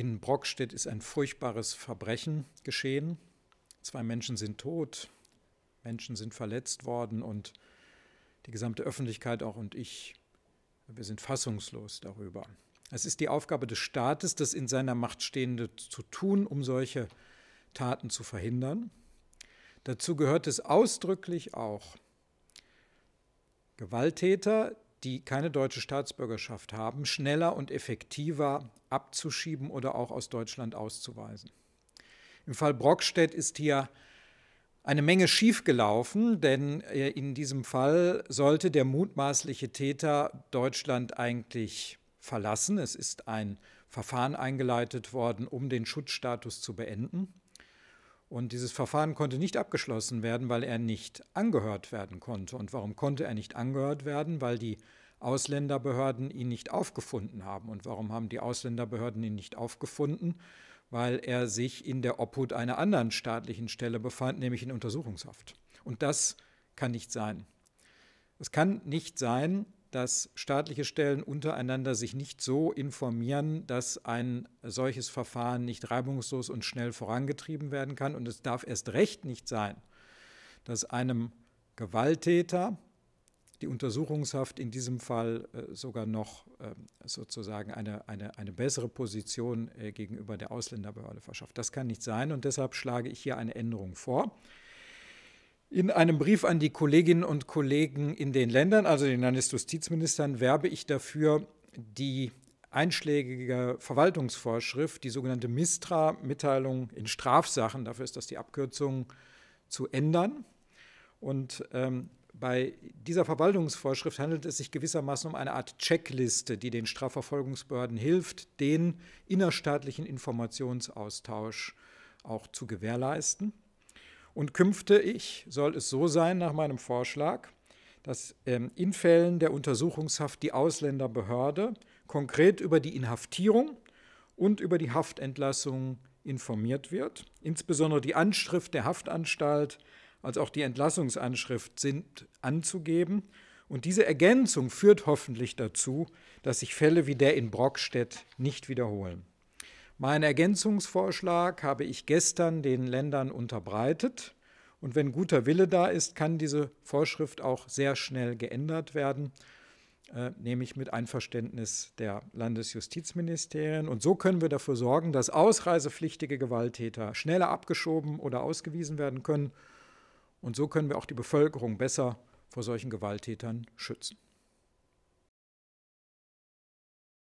In Brockstedt ist ein furchtbares Verbrechen geschehen. Zwei Menschen sind tot, Menschen sind verletzt worden und die gesamte Öffentlichkeit auch und ich, wir sind fassungslos darüber. Es ist die Aufgabe des Staates, das in seiner Macht Stehende zu tun, um solche Taten zu verhindern. Dazu gehört es ausdrücklich auch, Gewalttäter, die keine deutsche Staatsbürgerschaft haben, schneller und effektiver abzuschieben oder auch aus Deutschland auszuweisen. Im Fall Brockstedt ist hier eine Menge schiefgelaufen, denn äh, in diesem Fall sollte der mutmaßliche Täter Deutschland eigentlich verlassen. Es ist ein Verfahren eingeleitet worden, um den Schutzstatus zu beenden. Und dieses Verfahren konnte nicht abgeschlossen werden, weil er nicht angehört werden konnte. Und warum konnte er nicht angehört werden? Weil die Ausländerbehörden ihn nicht aufgefunden haben. Und warum haben die Ausländerbehörden ihn nicht aufgefunden? Weil er sich in der Obhut einer anderen staatlichen Stelle befand, nämlich in Untersuchungshaft. Und das kann nicht sein. Es kann nicht sein, dass staatliche Stellen untereinander sich nicht so informieren, dass ein solches Verfahren nicht reibungslos und schnell vorangetrieben werden kann. Und es darf erst recht nicht sein, dass einem Gewalttäter die Untersuchungshaft in diesem Fall äh, sogar noch ähm, sozusagen eine, eine, eine bessere Position äh, gegenüber der Ausländerbehörde verschafft. Das kann nicht sein und deshalb schlage ich hier eine Änderung vor. In einem Brief an die Kolleginnen und Kollegen in den Ländern, also den Landesjustizministern, werbe ich dafür, die einschlägige Verwaltungsvorschrift, die sogenannte MISTRA-Mitteilung in Strafsachen, dafür ist das die Abkürzung, zu ändern. Und ähm, bei dieser Verwaltungsvorschrift handelt es sich gewissermaßen um eine Art Checkliste, die den Strafverfolgungsbehörden hilft, den innerstaatlichen Informationsaustausch auch zu gewährleisten. Und künftig soll es so sein nach meinem Vorschlag, dass ähm, in Fällen der Untersuchungshaft die Ausländerbehörde konkret über die Inhaftierung und über die Haftentlassung informiert wird. Insbesondere die Anschrift der Haftanstalt als auch die Entlassungsanschrift sind anzugeben. Und diese Ergänzung führt hoffentlich dazu, dass sich Fälle wie der in Brockstedt nicht wiederholen. Mein Ergänzungsvorschlag habe ich gestern den Ländern unterbreitet. Und wenn guter Wille da ist, kann diese Vorschrift auch sehr schnell geändert werden, äh, nämlich mit Einverständnis der Landesjustizministerien. Und so können wir dafür sorgen, dass ausreisepflichtige Gewalttäter schneller abgeschoben oder ausgewiesen werden können. Und so können wir auch die Bevölkerung besser vor solchen Gewalttätern schützen.